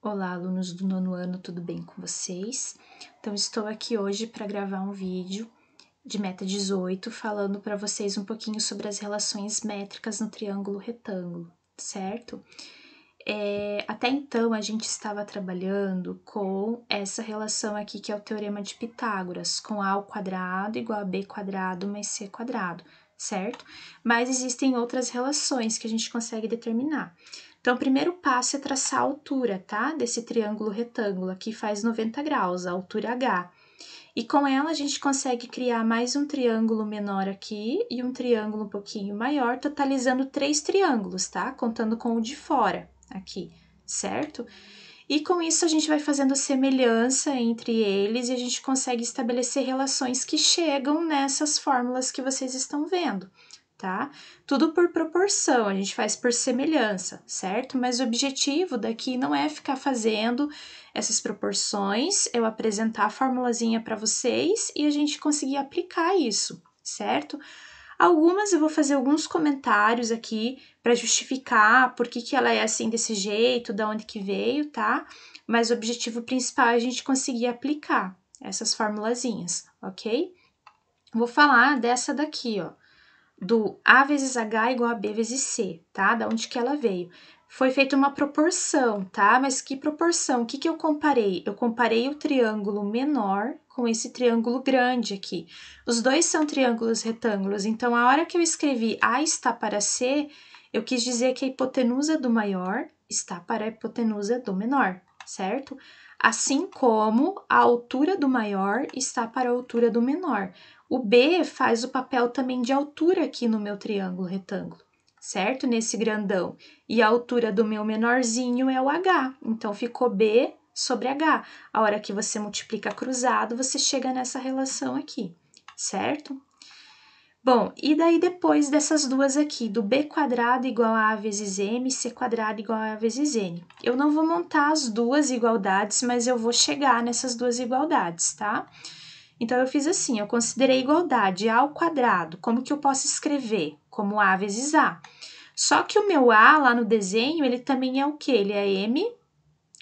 Olá, alunos do nono ano, tudo bem com vocês? Então, estou aqui hoje para gravar um vídeo de meta 18, falando para vocês um pouquinho sobre as relações métricas no triângulo retângulo, certo? É, até então, a gente estava trabalhando com essa relação aqui, que é o teorema de Pitágoras, com A ao quadrado igual a B quadrado mais C quadrado, certo? Mas existem outras relações que a gente consegue determinar. Então, o primeiro passo é traçar a altura, tá? Desse triângulo retângulo, aqui faz 90 graus, a altura H. E com ela, a gente consegue criar mais um triângulo menor aqui e um triângulo um pouquinho maior, totalizando três triângulos, tá? Contando com o de fora aqui, certo? E com isso, a gente vai fazendo semelhança entre eles e a gente consegue estabelecer relações que chegam nessas fórmulas que vocês estão vendo tá? Tudo por proporção, a gente faz por semelhança, certo? Mas o objetivo daqui não é ficar fazendo essas proporções, eu apresentar a formulazinha para vocês e a gente conseguir aplicar isso, certo? Algumas eu vou fazer alguns comentários aqui para justificar por que, que ela é assim desse jeito, da onde que veio, tá? Mas o objetivo principal é a gente conseguir aplicar essas formulazinhas, ok? Vou falar dessa daqui, ó do A vezes H igual a B vezes C, tá? Da onde que ela veio. Foi feita uma proporção, tá? Mas que proporção? O que, que eu comparei? Eu comparei o triângulo menor com esse triângulo grande aqui. Os dois são triângulos retângulos, então a hora que eu escrevi A está para C, eu quis dizer que a hipotenusa do maior está para a hipotenusa do menor, certo? Assim como a altura do maior está para a altura do menor. O B faz o papel também de altura aqui no meu triângulo retângulo, certo? Nesse grandão. E a altura do meu menorzinho é o H. Então, ficou B sobre H. A hora que você multiplica cruzado, você chega nessa relação aqui, certo? Bom, e daí depois dessas duas aqui, do b quadrado igual a a vezes m, c quadrado igual a a vezes n. Eu não vou montar as duas igualdades, mas eu vou chegar nessas duas igualdades, tá? Tá? Então eu fiz assim, eu considerei igualdade a ao quadrado, como que eu posso escrever? Como a vezes a. Só que o meu a lá no desenho, ele também é o que? Ele é m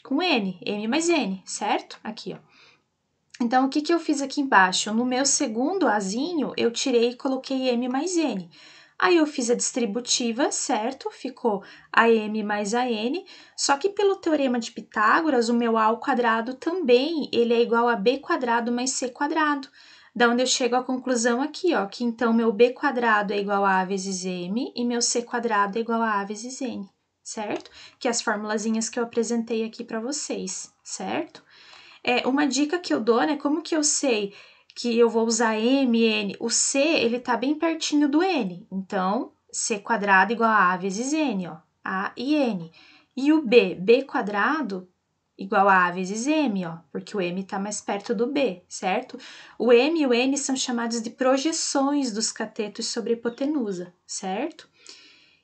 com n, m mais n, certo? Aqui, ó. Então, o que, que eu fiz aqui embaixo? No meu segundo azinho, eu tirei e coloquei m mais n. Aí eu fiz a distributiva, certo? Ficou AM mais AN, só que pelo teorema de Pitágoras, o meu A ao quadrado também, ele é igual a B quadrado mais C quadrado. Da onde eu chego à conclusão aqui, ó, que então meu B quadrado é igual a A vezes M e meu C quadrado é igual a A vezes N, certo? Que é as formulazinhas que eu apresentei aqui para vocês, certo? É, uma dica que eu dou, né, como que eu sei que eu vou usar m, n. O c, ele tá bem pertinho do n. Então, c quadrado igual a a vezes n, ó. a e n. E o b, b quadrado igual a a vezes m, ó, porque o m está mais perto do b, certo? O m e o n são chamados de projeções dos catetos sobre a hipotenusa, certo?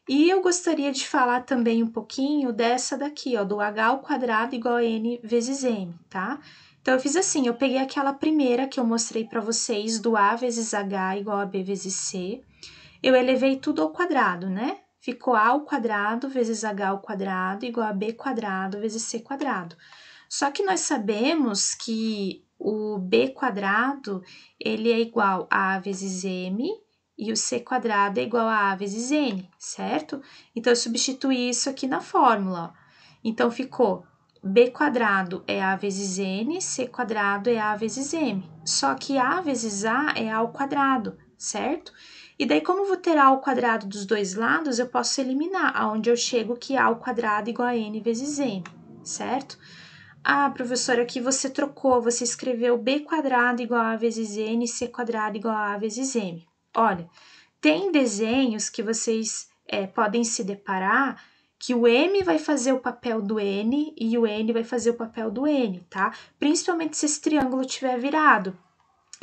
E eu gostaria de falar também um pouquinho dessa daqui, ó, do h ao quadrado igual a n vezes m, tá? Então eu fiz assim, eu peguei aquela primeira que eu mostrei para vocês do A vezes H igual a B vezes C. Eu elevei tudo ao quadrado, né? Ficou A ao quadrado vezes H ao quadrado igual a B quadrado vezes C quadrado. Só que nós sabemos que o B quadrado, ele é igual a A vezes M e o C quadrado é igual a A vezes N, certo? Então, eu substituí isso aqui na fórmula. Ó. Então, ficou b quadrado é a vezes n, c quadrado é a vezes m. Só que a vezes a é a ao quadrado, certo? E daí, como vou ter a ao quadrado dos dois lados, eu posso eliminar aonde eu chego que a ao quadrado é igual a n vezes m, certo? Ah, professora, aqui você trocou, você escreveu b quadrado igual a vezes n, c quadrado igual a vezes m. Olha, tem desenhos que vocês é, podem se deparar que o M vai fazer o papel do N e o N vai fazer o papel do N, tá? Principalmente se esse triângulo tiver virado.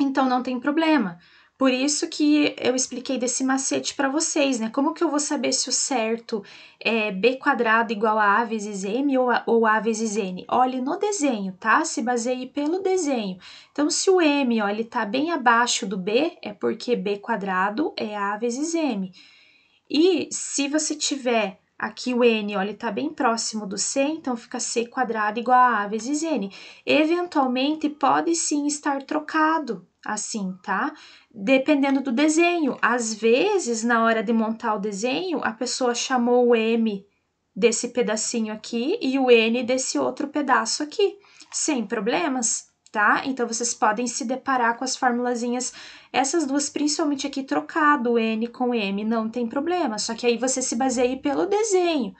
Então não tem problema. Por isso que eu expliquei desse macete para vocês, né? Como que eu vou saber se o certo é b quadrado igual a a vezes m ou a, ou a vezes n? Olhe no desenho, tá? Se baseie pelo desenho. Então, se o m, ó, ele tá bem abaixo do b, é porque b quadrado é a vezes m. E se você tiver Aqui o n, olha, está bem próximo do c, então fica c quadrado igual a a vezes n. Eventualmente pode sim estar trocado assim, tá? Dependendo do desenho. Às vezes, na hora de montar o desenho, a pessoa chamou o m desse pedacinho aqui e o n desse outro pedaço aqui, sem problemas tá? Então vocês podem se deparar com as formulazinhas, essas duas principalmente aqui trocado N com M, não tem problema, só que aí você se aí pelo desenho,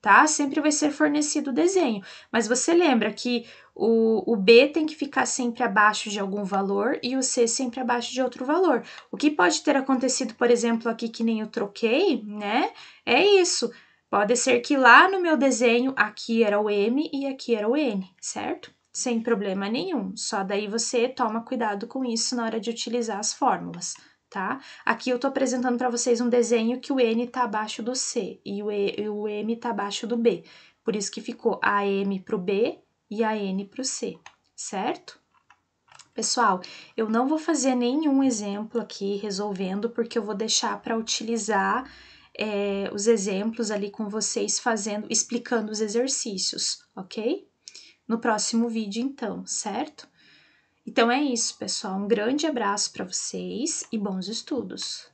tá? Sempre vai ser fornecido o desenho, mas você lembra que o, o B tem que ficar sempre abaixo de algum valor e o C sempre abaixo de outro valor. O que pode ter acontecido, por exemplo, aqui que nem eu troquei, né? É isso. Pode ser que lá no meu desenho, aqui era o M e aqui era o N, certo? sem problema nenhum. Só daí você toma cuidado com isso na hora de utilizar as fórmulas, tá? Aqui eu tô apresentando para vocês um desenho que o N tá abaixo do C e o, e, e o M tá abaixo do B. Por isso que ficou AM pro B e AN pro C, certo? Pessoal, eu não vou fazer nenhum exemplo aqui resolvendo, porque eu vou deixar para utilizar é, os exemplos ali com vocês fazendo, explicando os exercícios, ok? no próximo vídeo, então, certo? Então é isso, pessoal. Um grande abraço para vocês e bons estudos!